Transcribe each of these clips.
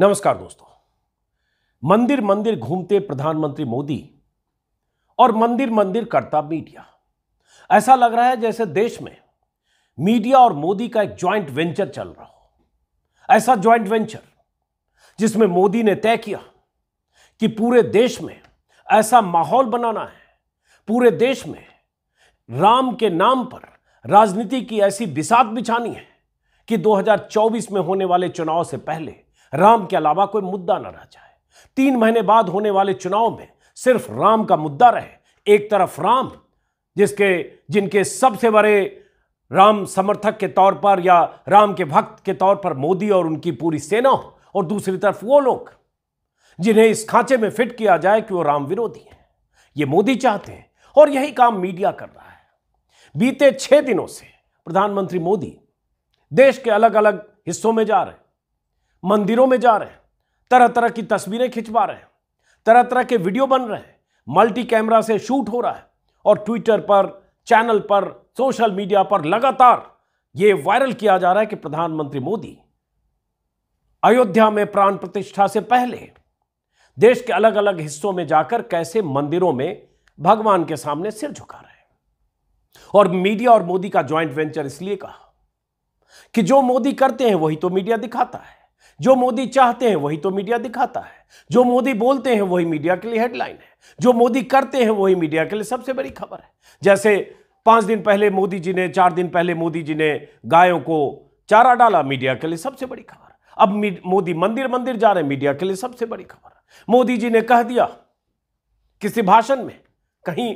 नमस्कार दोस्तों मंदिर मंदिर घूमते प्रधानमंत्री मोदी और मंदिर मंदिर करता मीडिया ऐसा लग रहा है जैसे देश में मीडिया और मोदी का एक ज्वाइंट वेंचर चल रहा हो ऐसा ज्वाइंट वेंचर जिसमें मोदी ने तय किया कि पूरे देश में ऐसा माहौल बनाना है पूरे देश में राम के नाम पर राजनीति की ऐसी बिसात बिछानी है कि 2024 में होने वाले चुनाव से पहले राम के अलावा कोई मुद्दा न रह जाए तीन महीने बाद होने वाले चुनाव में सिर्फ राम का मुद्दा रहे एक तरफ राम जिसके जिनके सबसे बड़े राम समर्थक के तौर पर या राम के भक्त के तौर पर मोदी और उनकी पूरी सेना हो और दूसरी तरफ वो लोग जिन्हें इस खांचे में फिट किया जाए कि वो राम विरोधी हैं ये मोदी चाहते हैं और यही काम मीडिया कर रहा है बीते छह दिनों से प्रधानमंत्री मोदी देश के अलग अलग हिस्सों में जा रहे मंदिरों में जा रहे हैं तरह तरह की तस्वीरें खिंचवा रहे हैं तरह तरह के वीडियो बन रहे हैं मल्टी कैमरा से शूट हो रहा है और ट्विटर पर चैनल पर सोशल मीडिया पर लगातार यह वायरल किया जा रहा है कि प्रधानमंत्री मोदी अयोध्या में प्राण प्रतिष्ठा से पहले देश के अलग अलग हिस्सों में जाकर कैसे मंदिरों में भगवान के सामने सिर झुका रहे हैं और मीडिया और मोदी का ज्वाइंट वेंचर इसलिए कहा कि जो मोदी करते हैं वही तो मीडिया दिखाता है जो मोदी चाहते हैं वही तो मीडिया दिखाता है जो मोदी बोलते हैं वही मीडिया के लिए हेडलाइन है जो मोदी करते हैं वही मीडिया के लिए सबसे बड़ी खबर है जैसे पांच दिन पहले मोदी जी ने चार दिन पहले मोदी जी ने गायों को चारा डाला मीडिया के लिए सबसे बड़ी खबर अब मोदी मंदिर मंदिर जा रहे मीडिया के लिए सबसे बड़ी खबर मोदी जी ने कह दिया किसी भाषण में कहीं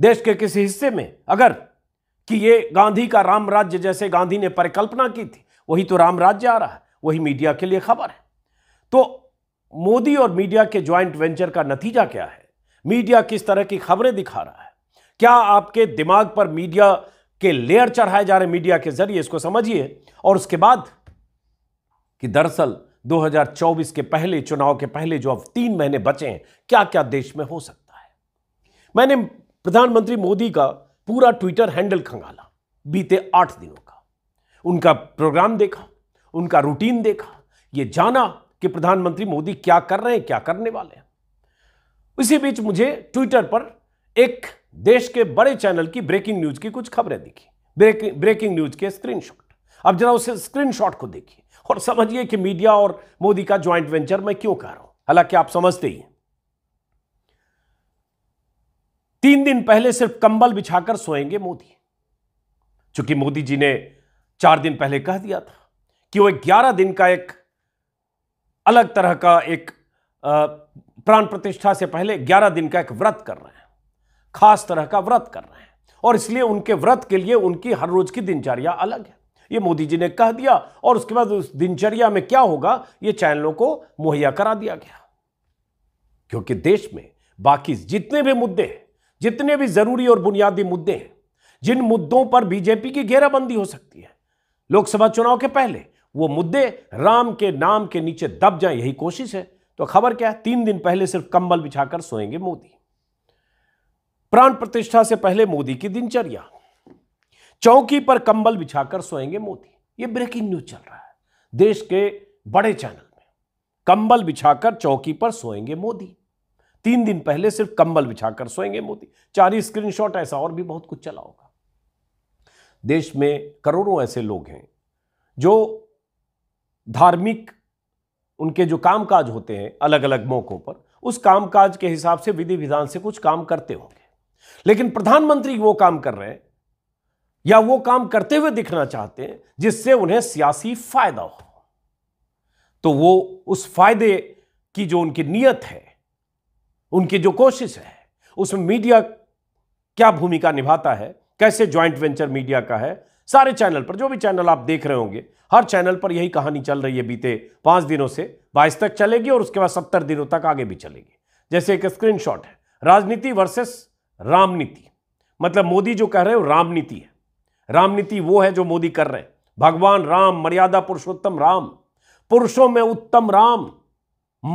देश के किसी हिस्से में अगर कि ये गांधी का राम राज्य जैसे गांधी ने परिकल्पना की थी वही तो राम राज्य आ रहा है वही मीडिया के लिए खबर है तो मोदी और मीडिया के ज्वाइंट वेंचर का नतीजा क्या है मीडिया किस तरह की खबरें दिखा रहा है क्या आपके दिमाग पर मीडिया के लेयर चढ़ाए जा रहे मीडिया के जरिए इसको समझिए और उसके बाद कि दरअसल 2024 के पहले चुनाव के पहले जो अब तीन महीने बचे हैं क्या क्या देश में हो सकता है मैंने प्रधानमंत्री मोदी का पूरा ट्विटर हैंडल खंगाला बीते आठ दिनों का उनका प्रोग्राम देखा उनका रूटीन देखा ये जाना कि प्रधानमंत्री मोदी क्या कर रहे हैं क्या करने वाले हैं इसी बीच मुझे ट्विटर पर एक देश के बड़े चैनल की ब्रेकिंग न्यूज की कुछ खबरें दिखी ब्रेकिंग ब्रेकिंग न्यूज के स्क्रीनशॉट अब जरा उसे स्क्रीनशॉट को देखिए और समझिए कि मीडिया और मोदी का ज्वाइंट वेंचर मैं क्यों कह रहा हूं हालांकि आप समझते ही तीन दिन पहले सिर्फ कंबल बिछाकर सोएंगे मोदी चूंकि मोदी जी ने चार दिन पहले कह दिया था कि वो ग्यारह दिन का एक अलग तरह का एक प्राण प्रतिष्ठा से पहले ग्यारह दिन का एक व्रत कर रहे हैं खास तरह का व्रत कर रहे हैं और इसलिए उनके व्रत के लिए उनकी हर रोज की दिनचर्या अलग है ये मोदी जी ने कह दिया और उसके बाद उस दिनचर्या में क्या होगा ये चैनलों को मुहैया करा दिया गया क्योंकि देश में बाकी जितने भी मुद्दे हैं जितने भी जरूरी और बुनियादी मुद्दे हैं जिन मुद्दों पर बीजेपी की घेराबंदी हो सकती है लोकसभा चुनाव के पहले वो मुद्दे राम के नाम के नीचे दब जाएं यही कोशिश है तो खबर क्या है तीन दिन पहले सिर्फ कंबल बिछाकर सोएंगे मोदी प्राण प्रतिष्ठा से पहले मोदी की दिनचर्या चौकी पर कंबल बिछाकर सोएंगे मोदी ये ब्रेकिंग न्यूज चल रहा है देश के बड़े चैनल में कंबल बिछाकर चौकी पर सोएंगे मोदी तीन दिन पहले सिर्फ कंबल बिछाकर सोएंगे मोदी चार ही स्क्रीनशॉट ऐसा और भी बहुत कुछ चला होगा देश में करोड़ों ऐसे लोग हैं जो धार्मिक उनके जो कामकाज होते हैं अलग अलग मौक़ों पर उस कामकाज के हिसाब से विधि विधान से कुछ काम करते होंगे लेकिन प्रधानमंत्री वो काम कर रहे हैं या वो काम करते हुए दिखना चाहते हैं जिससे उन्हें सियासी फायदा हो तो वो उस फायदे की जो उनकी नीयत है उनकी जो कोशिश है उसमें मीडिया क्या भूमिका निभाता है कैसे ज्वाइंट वेंचर मीडिया का है सारे चैनल पर जो भी चैनल आप देख रहे होंगे हर चैनल पर यही कहानी चल रही है बीते पांच दिनों से बाईस तक चलेगी और उसके बाद सत्तर दिनों तक आगे भी चलेगी जैसे एक स्क्रीनशॉट है राजनीति वर्सेस रामनीति मतलब मोदी जो कह रहे हो रामनीति है रामनीति वो है जो मोदी कर रहे हैं भगवान राम मर्यादा पुरुषोत्तम राम पुरुषों में उत्तम राम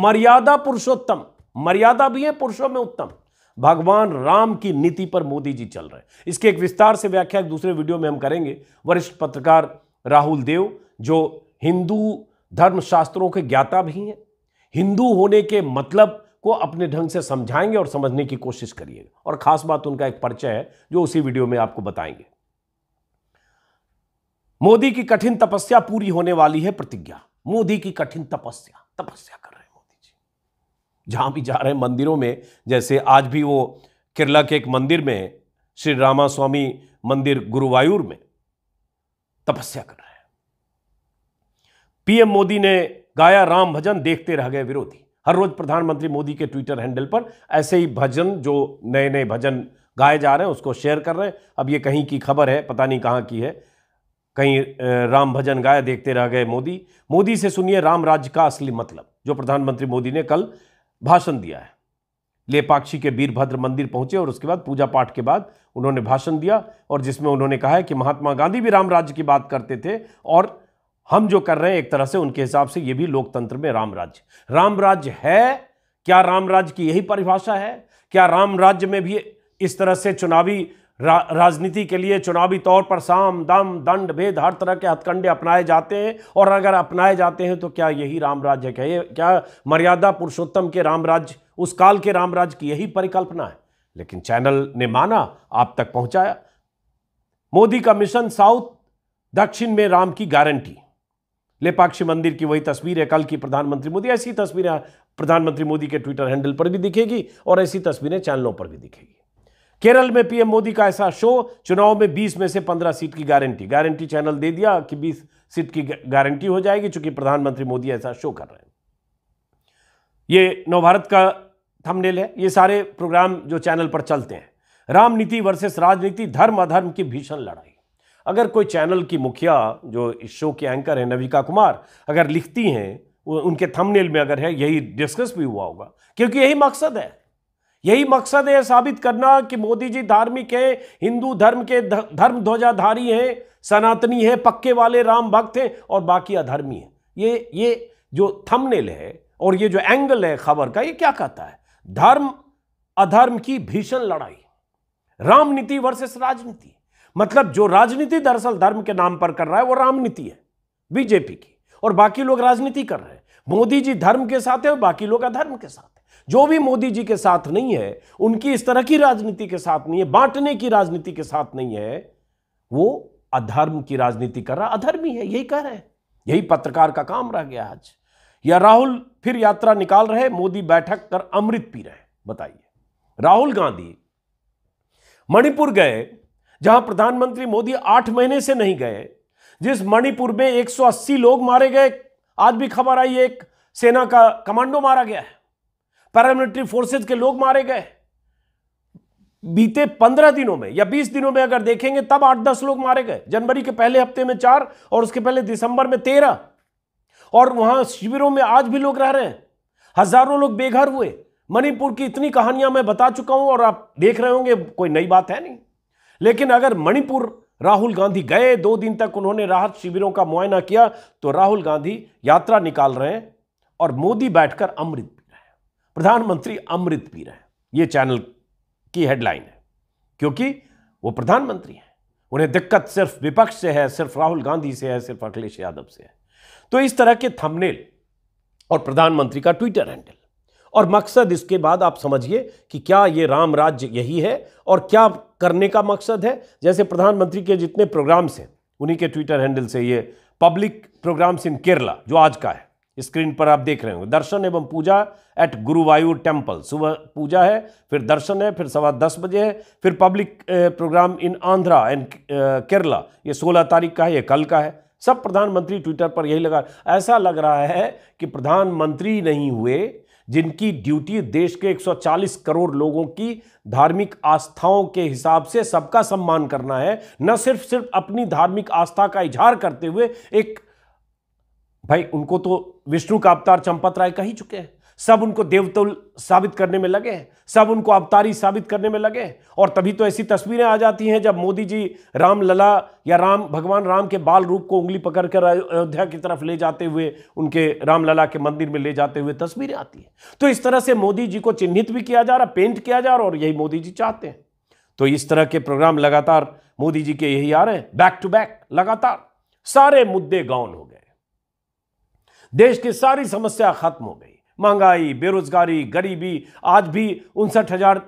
मर्यादा पुरुषोत्तम मर्यादा भी है पुरुषों में उत्तम भगवान राम की नीति पर मोदी जी चल रहे हैं इसके एक विस्तार से व्याख्या एक दूसरे वीडियो में हम करेंगे वरिष्ठ पत्रकार राहुल देव जो हिंदू धर्मशास्त्रों के ज्ञाता भी हैं हिंदू होने के मतलब को अपने ढंग से समझाएंगे और समझने की कोशिश करिएगा और खास बात उनका एक परिचय है जो उसी वीडियो में आपको बताएंगे मोदी की कठिन तपस्या पूरी होने वाली है प्रतिज्ञा मोदी की कठिन तपस्या तपस्या कर रहे हैं मोदी जी जहां भी जा रहे हैं मंदिरों में जैसे आज भी वो केरला के एक मंदिर में श्री रामा स्वामी मंदिर गुरुवायूर में तपस्या कर रहे हैं पीएम मोदी ने गाया राम भजन देखते रह गए विरोधी हर रोज प्रधानमंत्री मोदी के ट्विटर हैंडल पर ऐसे ही भजन जो नए नए भजन गाए जा रहे हैं उसको शेयर कर रहे हैं अब ये कहीं की खबर है पता नहीं कहाँ की है कहीं राम भजन गाए देखते रह गए मोदी मोदी से सुनिए राम राज्य का असली मतलब जो प्रधानमंत्री मोदी ने कल भाषण दिया है लेपाक्षी के वीरभद्र मंदिर पहुंचे और उसके बाद पूजा पाठ के बाद उन्होंने भाषण दिया और जिसमें उन्होंने कहा है कि महात्मा गांधी भी राम राज्य की बात करते थे और हम जो कर रहे हैं एक तरह से उनके हिसाब से ये भी लोकतंत्र में राम राज्य राम राज्य है क्या राम राज्य की यही परिभाषा है क्या राम राज्य में भी इस तरह से चुनावी रा, राजनीति के लिए चुनावी तौर पर साम दम दंड भेद हर तरह के हथकंडे अपनाए जाते हैं और अगर अपनाए जाते हैं तो क्या यही राम राज्य है क्या मर्यादा पुरुषोत्तम के राम राज्य उस काल के राम राज्य की यही परिकल्पना है लेकिन चैनल ने माना आप तक पहुंचाया मोदी का मिशन साउथ दक्षिण में राम की गारंटी लेपाक्षी मंदिर की वही तस्वीर है कल की प्रधानमंत्री मोदी ऐसी तस्वीरें प्रधानमंत्री मोदी के ट्विटर हैंडल पर भी दिखेगी और ऐसी तस्वीरें चैनलों पर भी दिखेगी केरल में पीएम मोदी का ऐसा शो चुनाव में 20 में से 15 सीट की गारंटी गारंटी चैनल दे दिया कि 20 सीट की गारंटी हो जाएगी चूंकि प्रधानमंत्री मोदी ऐसा शो कर रहे हैं ये नवभारत का थमनेल है ये सारे प्रोग्राम जो चैनल पर चलते हैं रामनीति वर्सेस राजनीति धर्म अधर्म की भीषण लड़ाई अगर कोई चैनल की मुखिया जो इस शो के एंकर है नविका कुमार अगर लिखती हैं उनके थंबनेल में अगर है यही डिस्कस भी हुआ होगा क्योंकि यही मकसद है यही मकसद है साबित करना कि मोदी जी धार्मिक हैं हिंदू धर्म के धर्म ध्वजाधारी हैं सनातनी हैं पक्के वाले राम भक्त हैं और बाकी अधर्मी हैं ये ये जो थंबनेल है और ये जो एंगल है खबर का ये क्या कहता है धर्म अधर्म की भीषण लड़ाई राम नीति वर्सेस राजनीति मतलब जो राजनीति दरअसल धर्म के नाम पर कर रहा है वो रामनीति है बीजेपी की और बाकी लोग राजनीति कर रहे हैं मोदी जी धर्म के साथ है और बाकी लोग अधर्म के साथ है जो भी मोदी जी के साथ नहीं है उनकी इस तरह की राजनीति के साथ नहीं है बांटने की राजनीति के साथ नहीं है वो अधर्म की राजनीति कर रहा अधर्मी है यही कह रहे हैं यही पत्रकार का काम रह गया आज या राहुल फिर यात्रा निकाल रहे मोदी बैठक कर अमृत पी रहे बताइए राहुल गांधी मणिपुर गए जहां प्रधानमंत्री मोदी आठ महीने से नहीं गए जिस मणिपुर में 180 लोग मारे गए आज भी खबर आई एक सेना का कमांडो मारा गया है पैरामिलिट्री फोर्सेज के लोग मारे गए बीते पंद्रह दिनों में या बीस दिनों में अगर देखेंगे तब आठ दस लोग मारे गए जनवरी के पहले हफ्ते में चार और उसके पहले दिसंबर में तेरह और वहां शिविरों में आज भी लोग रह रहे हैं हजारों लोग बेघर हुए मणिपुर की इतनी कहानियां मैं बता चुका हूं और आप देख रहे होंगे कोई नई बात है नहीं लेकिन अगर मणिपुर राहुल गांधी गए दो दिन तक उन्होंने राहत शिविरों का मुआयना किया तो राहुल गांधी यात्रा निकाल रहे हैं और मोदी बैठकर अमृत पी रहे हैं प्रधानमंत्री अमृत पी रहे हैं ये चैनल की हेडलाइन है क्योंकि वो प्रधानमंत्री हैं उन्हें दिक्कत सिर्फ विपक्ष से है सिर्फ राहुल गांधी से है सिर्फ अखिलेश यादव से है तो इस तरह के थमनेल और प्रधानमंत्री का ट्विटर हैंडल और मकसद इसके बाद आप समझिए कि क्या ये राम राज्य यही है और क्या करने का मकसद है जैसे प्रधानमंत्री के जितने प्रोग्राम्स हैं उन्हीं के ट्विटर हैंडल से ये पब्लिक प्रोग्राम्स इन केरला जो आज का है स्क्रीन पर आप देख रहे होंगे दर्शन एवं पूजा एट गुरुवायु टेम्पल सुबह पूजा है फिर दर्शन है फिर सवा दस बजे है फिर public programme in Andhra and Kerala ये सोलह तारीख का है ये कल का है सब प्रधानमंत्री ट्विटर पर यही लगा ऐसा लग रहा है कि प्रधानमंत्री नहीं हुए जिनकी ड्यूटी देश के 140 करोड़ लोगों की धार्मिक आस्थाओं के हिसाब से सबका सम्मान करना है न सिर्फ सिर्फ अपनी धार्मिक आस्था का इजहार करते हुए एक भाई उनको तो विष्णु का अवतार चंपत राय कह ही चुके हैं सब उनको देवतुल साबित करने में लगे सब उनको अवतारी साबित करने में लगे और तभी तो ऐसी तस्वीरें आ जाती हैं जब मोदी जी राम लला या राम भगवान राम के बाल रूप को उंगली पकड़ कर अयोध्या की तरफ ले जाते हुए उनके राम लला के मंदिर में ले जाते हुए तस्वीरें आती हैं तो इस तरह से मोदी जी को चिन्हित भी किया जा रहा पेंट किया जा रहा और यही मोदी जी चाहते हैं तो इस तरह के प्रोग्राम लगातार मोदी जी के यही आ रहे हैं बैक टू बैक लगातार सारे मुद्दे गौन हो गए देश की सारी समस्या खत्म हो गई महंगाई बेरोजगारी गरीबी आज भी उनसठ हजार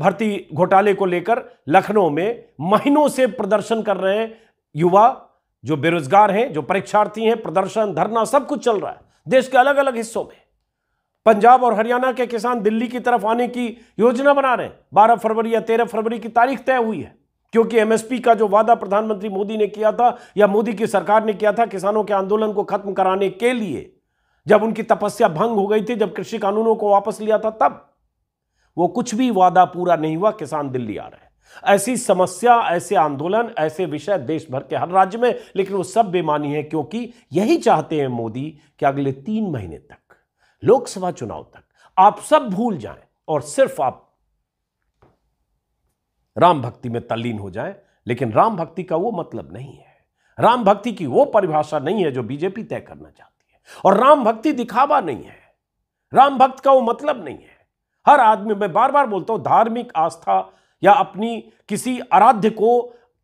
भर्ती घोटाले को लेकर लखनऊ में महीनों से प्रदर्शन कर रहे हैं युवा जो बेरोजगार हैं जो परीक्षार्थी हैं प्रदर्शन धरना सब कुछ चल रहा है देश के अलग अलग हिस्सों में पंजाब और हरियाणा के किसान दिल्ली की तरफ आने की योजना बना रहे हैं बारह फरवरी या तेरह फरवरी की तारीख तय हुई है क्योंकि एमएसपी का जो वादा प्रधानमंत्री मोदी ने किया था या मोदी की सरकार ने किया था किसानों के आंदोलन को खत्म कराने के लिए जब उनकी तपस्या भंग हो गई थी जब कृषि कानूनों को वापस लिया था तब वो कुछ भी वादा पूरा नहीं हुआ किसान दिल्ली आ रहे हैं ऐसी समस्या ऐसे आंदोलन ऐसे विषय देश भर के हर राज्य में लेकिन वो सब बेमानी है क्योंकि यही चाहते हैं मोदी कि अगले तीन महीने तक लोकसभा चुनाव तक आप सब भूल जाएं और सिर्फ आप राम भक्ति में तल्लीन हो जाएं लेकिन राम भक्ति का वो मतलब नहीं है राम भक्ति की वो परिभाषा नहीं है जो बीजेपी तय करना चाहती और राम भक्ति दिखावा नहीं है राम भक्त का वो मतलब नहीं है हर आदमी मैं बार बार बोलता हूं धार्मिक आस्था या अपनी किसी आराध्य को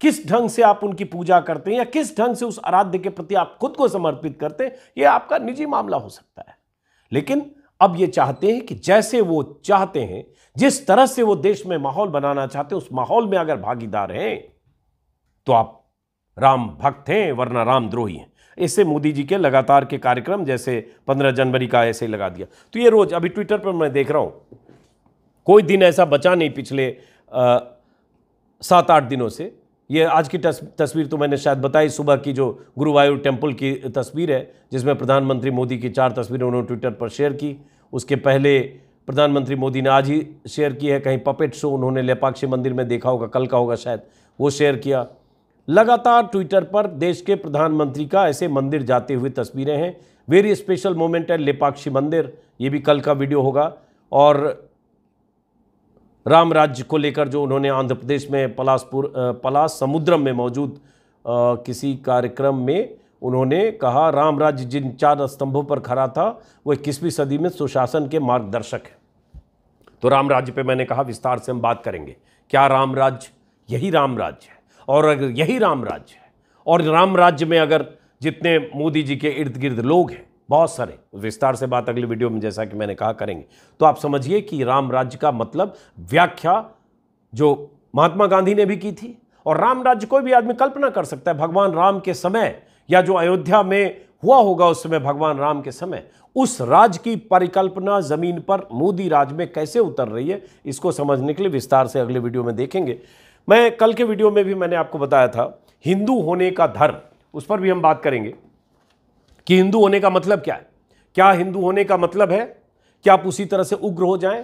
किस ढंग से आप उनकी पूजा करते हैं या किस ढंग से उस आराध्य के प्रति आप खुद को समर्पित करते हैं यह आपका निजी मामला हो सकता है लेकिन अब ये चाहते हैं कि जैसे वो चाहते हैं जिस तरह से वो देश में माहौल बनाना चाहते हैं उस माहौल में अगर भागीदार हैं तो आप राम भक्त हैं वरना रामद्रोही हैं इससे मोदी जी के लगातार के कार्यक्रम जैसे पंद्रह जनवरी का ऐसे लगा दिया तो ये रोज़ अभी ट्विटर पर मैं देख रहा हूँ कोई दिन ऐसा बचा नहीं पिछले सात आठ दिनों से ये आज की तस्वीर तो मैंने शायद बताई सुबह की जो गुरुवायुर टेम्पल की तस्वीर है जिसमें प्रधानमंत्री मोदी की चार तस्वीरें उन्होंने ट्विटर पर शेयर की उसके पहले प्रधानमंत्री मोदी ने आज ही शेयर की है कहीं पपेट शो उन्होंने लेपाक्षी मंदिर में देखा होगा कल का होगा शायद वो शेयर किया लगातार ट्विटर पर देश के प्रधानमंत्री का ऐसे मंदिर जाते हुए तस्वीरें हैं वेरी स्पेशल मोमेंट है लेपाक्षी मंदिर ये भी कल का वीडियो होगा और राम राज्य को लेकर जो उन्होंने आंध्र प्रदेश में पलासपुर पलास समुद्रम में मौजूद किसी कार्यक्रम में उन्होंने कहा राम राज्य जिन चार स्तंभों पर खड़ा था वो इक्कीसवीं सदी में सुशासन के मार्गदर्शक है तो राम राज्य पे मैंने कहा विस्तार से हम बात करेंगे क्या राम राज्य यही राम राज्य है और अगर यही राम राज्य है और राम राज्य में अगर जितने मोदी जी के इर्द गिर्द लोग हैं बहुत सारे विस्तार से बात अगली वीडियो में जैसा कि मैंने कहा करेंगे तो आप समझिए कि राम राज्य का मतलब व्याख्या जो महात्मा गांधी ने भी की थी और राम राज्य कोई भी आदमी कल्पना कर सकता है भगवान राम के समय या जो अयोध्या में हुआ होगा उस समय भगवान राम के समय उस राज की परिकल्पना जमीन पर मोदी राज में कैसे उतर रही है इसको समझने के लिए विस्तार से अगले वीडियो में देखेंगे मैं कल के वीडियो में भी मैंने आपको बताया था हिंदू होने का धर्म उस पर भी हम बात करेंगे कि हिंदू होने का मतलब क्या है क्या हिंदू होने का मतलब है कि आप उसी तरह से उग्र हो जाएं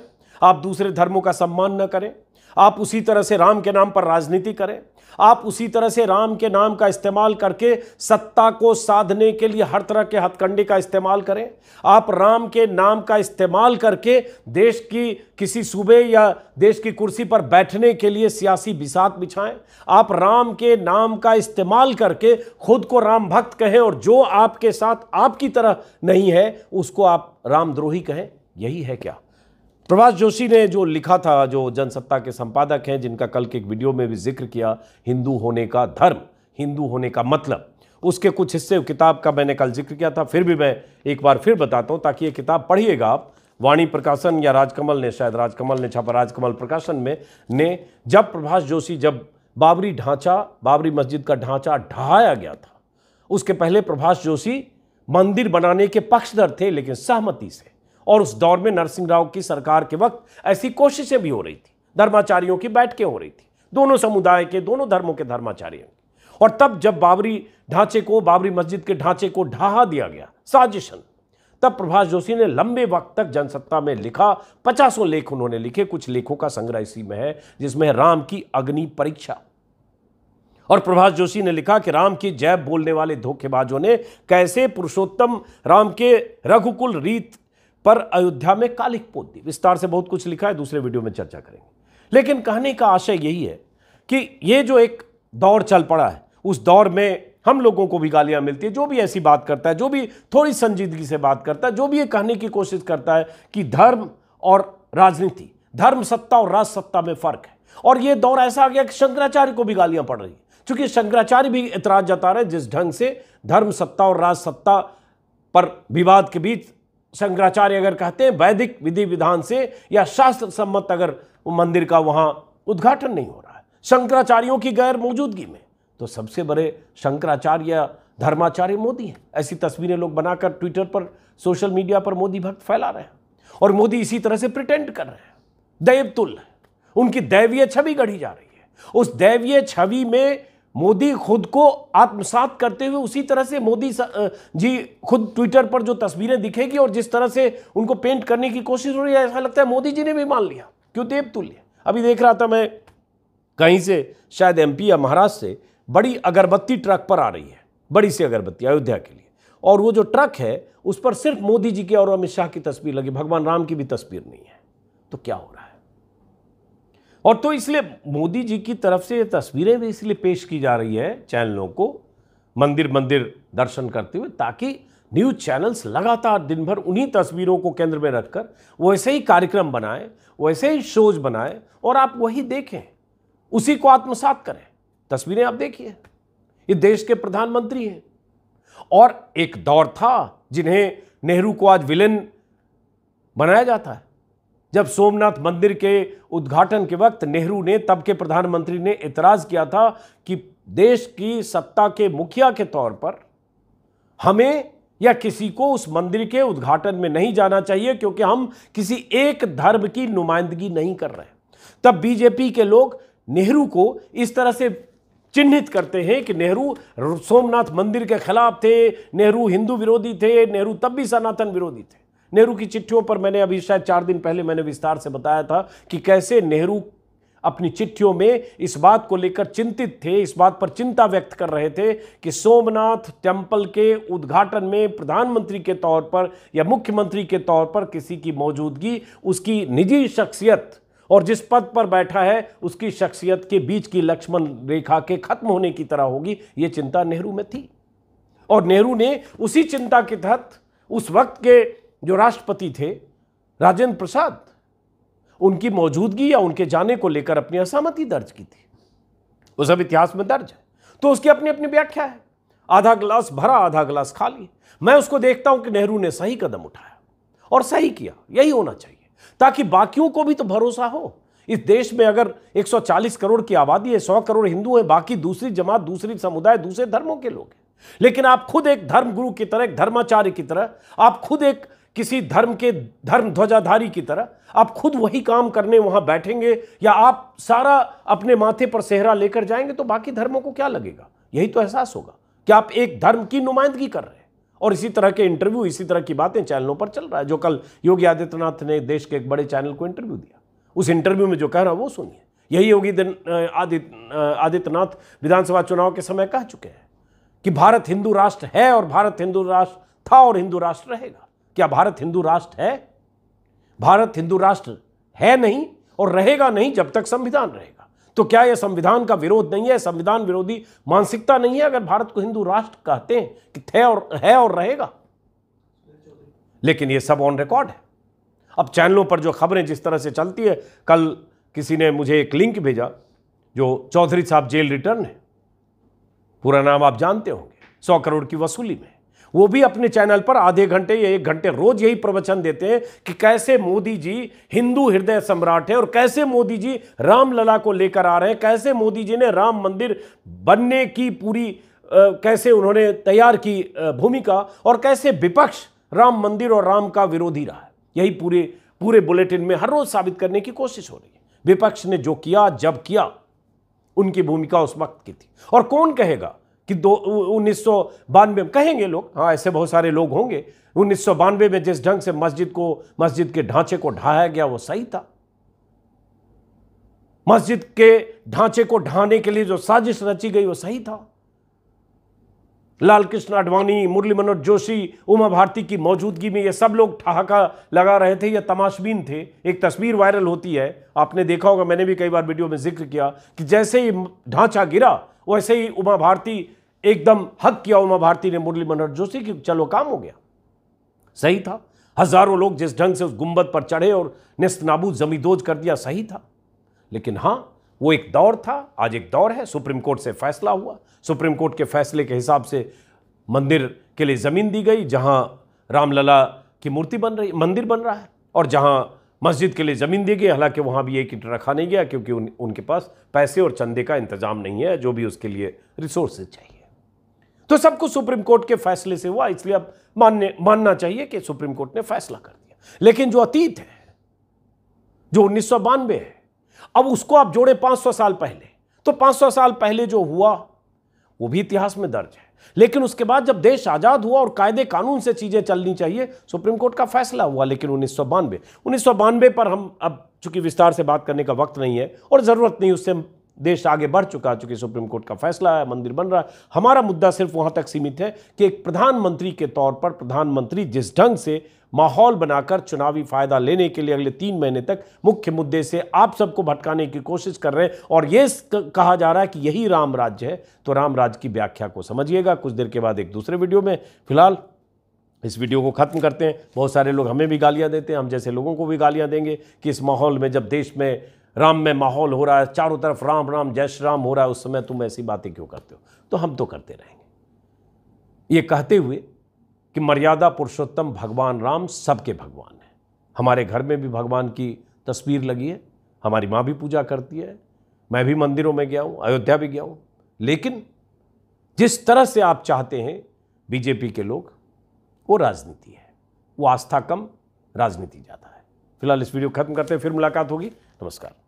आप दूसरे धर्मों का सम्मान न करें आप उसी तरह से राम के नाम पर राजनीति करें आप उसी तरह से राम के नाम का इस्तेमाल करके सत्ता को साधने के लिए हर तरह के हथकंडे का इस्तेमाल करें आप राम के नाम का इस्तेमाल करके देश की किसी सूबे या देश की कुर्सी पर बैठने के लिए सियासी बिसात बिछाएं आप राम के नाम का इस्तेमाल करके खुद को राम भक्त कहें और जो आपके साथ आपकी तरह नहीं है उसको आप रामद्रोही कहें यही है क्या प्रभाष जोशी ने जो लिखा था जो जनसत्ता के संपादक हैं जिनका कल के एक वीडियो में भी जिक्र किया हिंदू होने का धर्म हिंदू होने का मतलब उसके कुछ हिस्से किताब का मैंने कल जिक्र किया था फिर भी मैं एक बार फिर बताता हूँ ताकि ये किताब पढ़िएगा आप वाणी प्रकाशन या राजकमल ने शायद राजकमल ने छापा राजकमल प्रकाशन में ने जब प्रभाष जोशी जब बाबरी ढांचा बाबरी मस्जिद का ढांचा ढहाया गया था उसके पहले प्रभाष जोशी मंदिर बनाने के पक्षधर थे लेकिन सहमति से और उस दौर में नरसिंह राव की सरकार के वक्त ऐसी कोशिशें भी हो रही थी धर्माचार्यों की बैठकें हो रही थी दोनों समुदाय के दोनों धर्मों के धर्माचार्यों और तब जब बाबरी ढांचे को बाबरी मस्जिद के ढांचे को ढहा दिया गया साजिशन तब प्रभाष जोशी ने लंबे वक्त तक जनसत्ता में लिखा पचासों लेख उन्होंने लिखे कुछ लेखों का संग्रह इसी में है जिसमें राम की अग्नि परीक्षा और प्रभाष जोशी ने लिखा कि राम की जय बोलने वाले धोखेबाजों ने कैसे पुरुषोत्तम राम के रघुकुल रीत पर अयोध्या में कालिक पोत विस्तार से बहुत कुछ लिखा है दूसरे वीडियो में चर्चा करेंगे लेकिन कहने का आशय यही है कि ये जो एक दौर चल पड़ा है उस दौर में हम लोगों को भी गालियां मिलती है जो भी ऐसी बात करता है जो भी थोड़ी संजीदगी से बात करता है जो भी ये कहने की कोशिश करता है कि धर्म और राजनीति धर्म सत्ता और राज सत्ता में फर्क है और ये दौर ऐसा आ गया कि शंकराचार्य को भी गालियां पड़ रही है चूंकि शंकराचार्य भी इतराज जता रहे जिस ढंग से धर्म सत्ता और राज सत्ता पर विवाद के बीच शंकराचार्य अगर कहते हैं वैदिक विधि विधान से या शास्त्र सम्मत अगर वो मंदिर का वहां उद्घाटन नहीं हो रहा है शंकराचार्यों की गैर मौजूदगी में तो सबसे बड़े शंकराचार्य धर्माचार्य मोदी हैं ऐसी तस्वीरें लोग बनाकर ट्विटर पर सोशल मीडिया पर मोदी भक्त फैला रहे हैं और मोदी इसी तरह से प्रिटेंड कर रहे हैं दैवतुल उनकी दैवीय छवि गढ़ी जा रही है उस दैवीय छवि में मोदी खुद को आत्मसात करते हुए उसी तरह से मोदी जी खुद ट्विटर पर जो तस्वीरें दिखेगी और जिस तरह से उनको पेंट करने की कोशिश हो रही है ऐसा लगता है मोदी जी ने भी मान लिया क्यों देव तुल्य अभी देख रहा था मैं कहीं से शायद एमपी या महाराष्ट्र से बड़ी अगरबत्ती ट्रक पर आ रही है बड़ी सी अगरबत्ती अयोध्या के लिए और वो जो ट्रक है उस पर सिर्फ मोदी जी की और अमित शाह की तस्वीर लगी भगवान राम की भी तस्वीर नहीं है तो क्या हो रहा है और तो इसलिए मोदी जी की तरफ से ये तस्वीरें भी इसलिए पेश की जा रही है चैनलों को मंदिर मंदिर दर्शन करते हुए ताकि न्यूज चैनल्स लगातार दिन भर उन्हीं तस्वीरों को केंद्र में रखकर वैसे ही कार्यक्रम बनाएं वैसे ही शोज बनाएं और आप वही देखें उसी को आत्मसात करें तस्वीरें आप देखिए ये देश के प्रधानमंत्री हैं और एक दौर था जिन्हें नेहरू को आज विलेन बनाया जाता है जब सोमनाथ मंदिर के उद्घाटन के वक्त नेहरू ने तब के प्रधानमंत्री ने इतराज़ किया था कि देश की सत्ता के मुखिया के तौर पर हमें या किसी को उस मंदिर के उद्घाटन में नहीं जाना चाहिए क्योंकि हम किसी एक धर्म की नुमाइंदगी नहीं कर रहे तब बीजेपी के लोग नेहरू को इस तरह से चिन्हित करते हैं कि नेहरू सोमनाथ मंदिर के खिलाफ थे नेहरू हिंदू विरोधी थे नेहरू तब भी सनातन विरोधी थे नेहरू की चिट्ठियों पर मैंने अभी शायद चार दिन पहले मैंने विस्तार से बताया था कि कैसे नेहरू अपनी चिट्ठियों में इस बात को लेकर चिंतित थे इस बात पर चिंता व्यक्त कर रहे थे कि सोमनाथ टेम्पल के उद्घाटन में प्रधानमंत्री के तौर पर या मुख्यमंत्री के तौर पर किसी की मौजूदगी उसकी निजी शख्सियत और जिस पद पर बैठा है उसकी शख्सियत के बीच की लक्ष्मण रेखा के खत्म होने की तरह होगी ये चिंता नेहरू में थी और नेहरू ने उसी चिंता के तहत उस वक्त के जो राष्ट्रपति थे राजेंद्र प्रसाद उनकी मौजूदगी या उनके जाने को लेकर अपनी असहमति दर्ज की थी वो सब इतिहास में दर्ज है तो उसकी अपनी अपनी व्याख्या है आधा गिलास भरा आधा गिलास खाली मैं उसको देखता हूं कि नेहरू ने सही कदम उठाया और सही किया यही होना चाहिए ताकि बाकियों को भी तो भरोसा हो इस देश में अगर 140 करोड़ की आबादी है 100 करोड़ हिंदू हैं बाकी दूसरी जमात दूसरी समुदाय दूसरे धर्मों के लोग हैं लेकिन आप खुद एक धर्म गुरु की तरह एक धर्माचार्य की तरह आप खुद एक किसी धर्म के धर्म ध्वजाधारी की तरह आप खुद वही काम करने वहां बैठेंगे या आप सारा अपने माथे पर सेहरा लेकर जाएंगे तो बाकी धर्मों को क्या लगेगा यही तो एहसास होगा कि आप एक धर्म की नुमाइंदगी कर रहे हैं और इसी तरह के इंटरव्यू इसी तरह की बातें चैनलों पर चल रहा है जो कल योगी आदित्यनाथ ने देश के एक बड़े चैनल को इंटरव्यू दिया उस इंटरव्यू में जो कह रहा वो सुनिए यही योगी आदित्य आदित्यनाथ विधानसभा चुनाव के समय कह चुके हैं कि भारत हिंदू राष्ट्र है और भारत हिंदू राष्ट्र था और हिंदू राष्ट्र रहेगा क्या भारत हिंदू राष्ट्र है भारत हिंदू राष्ट्र है नहीं और रहेगा नहीं जब तक संविधान रहेगा तो क्या यह संविधान का विरोध नहीं है संविधान विरोधी मानसिकता नहीं है अगर भारत को हिंदू राष्ट्र कहते हैं कि थे और है और रहेगा लेकिन यह सब ऑन रिकॉर्ड है अब चैनलों पर जो खबरें जिस तरह से चलती है कल किसी ने मुझे एक लिंक भेजा जो चौधरी साहब जेल रिटर्न है पूरा नाम आप जानते होंगे सौ करोड़ की वसूली में वो भी अपने चैनल पर आधे घंटे या एक घंटे रोज यही प्रवचन देते हैं कि कैसे मोदी जी हिंदू हृदय सम्राट है और कैसे मोदी जी रामलला को लेकर आ रहे हैं कैसे मोदी जी ने राम मंदिर बनने की पूरी आ, कैसे उन्होंने तैयार की भूमिका और कैसे विपक्ष राम मंदिर और राम का विरोधी रहा है यही पूरे पूरे बुलेटिन में हर रोज साबित करने की कोशिश हो रही है विपक्ष ने जो किया जब किया उनकी भूमिका उस वक्त की थी और कौन कहेगा कि दो उन्नीस में कहेंगे लोग हाँ ऐसे बहुत सारे लोग होंगे उन्नीस में जिस ढंग से मस्जिद को मस्जिद के ढांचे को ढहाया गया वो सही था मस्जिद के ढांचे को ढहाने के लिए जो साजिश रची गई वो सही था लाल कृष्ण आडवाणी मुरली मनोहर जोशी उमा भारती की मौजूदगी में ये सब लोग ठहाका लगा रहे थे या तमाशबीन थे एक तस्वीर वायरल होती है आपने देखा होगा मैंने भी कई बार वीडियो में जिक्र किया कि जैसे ही ढांचा गिरा वैसे ही उमा भारती एकदम हक किया उमा भारती ने मुरली मनोहर जोशी कि चलो काम हो गया सही था हजारों लोग जिस ढंग से उस गुंबद पर चढ़े और निस्त नाबूद जमीदोज कर दिया सही था लेकिन हाँ वो एक दौर था आज एक दौर है सुप्रीम कोर्ट से फैसला हुआ सुप्रीम कोर्ट के फैसले के हिसाब से मंदिर के लिए ज़मीन दी गई जहाँ रामलला की मूर्ति बन रही मंदिर बन रहा है और जहाँ मस्जिद के लिए ज़मीन दी गई हालांकि वहाँ भी एक ईट रखा नहीं गया क्योंकि उन, उनके पास पैसे और चंदे का इंतज़ाम नहीं है जो भी उसके लिए रिसोर्सेज चाहिए तो सब कुछ सुप्रीम कोर्ट के फैसले से हुआ इसलिए अब मानने मानना चाहिए कि सुप्रीम कोर्ट ने फैसला कर दिया लेकिन जो अतीत है जो उन्नीस है अब उसको आप जोड़े 500 साल पहले तो 500 साल पहले जो हुआ वो भी इतिहास में दर्ज है लेकिन उसके बाद जब देश आज़ाद हुआ और कायदे कानून से चीज़ें चलनी चाहिए सुप्रीम कोर्ट का फैसला हुआ लेकिन उन्नीस सौ पर हम अब चूंकि विस्तार से बात करने का वक्त नहीं है और ज़रूरत नहीं उससे देश आगे बढ़ चुका चूंकि सुप्रीम कोर्ट का फैसला है मंदिर बन रहा है हमारा मुद्दा सिर्फ वहां तक सीमित है कि एक प्रधानमंत्री के तौर पर प्रधानमंत्री जिस ढंग से माहौल बनाकर चुनावी फायदा लेने के लिए अगले तीन महीने तक मुख्य मुद्दे से आप सबको भटकाने की कोशिश कर रहे हैं और यह कहा जा रहा है कि यही राम राज्य है तो राम राज्य की व्याख्या को समझिएगा कुछ देर के बाद एक दूसरे वीडियो में फिलहाल इस वीडियो को ख़त्म करते हैं बहुत सारे लोग हमें भी गालियां देते हैं हम जैसे लोगों को भी गालियां देंगे कि इस माहौल में जब देश में राम में माहौल हो रहा है चारों तरफ राम राम जय श्री राम हो रहा है उस समय तुम ऐसी बातें क्यों करते हो तो हम तो करते रहेंगे ये कहते हुए कि मर्यादा पुरुषोत्तम भगवान राम सबके भगवान हैं हमारे घर में भी भगवान की तस्वीर लगी है हमारी माँ भी पूजा करती है मैं भी मंदिरों में गया हूँ अयोध्या भी गया हूँ लेकिन जिस तरह से आप चाहते हैं बीजेपी के लोग वो राजनीति है वो आस्था कम राजनीति ज़्यादा है फिलहाल इस वीडियो खत्म करते हैं फिर मुलाकात होगी नमस्कार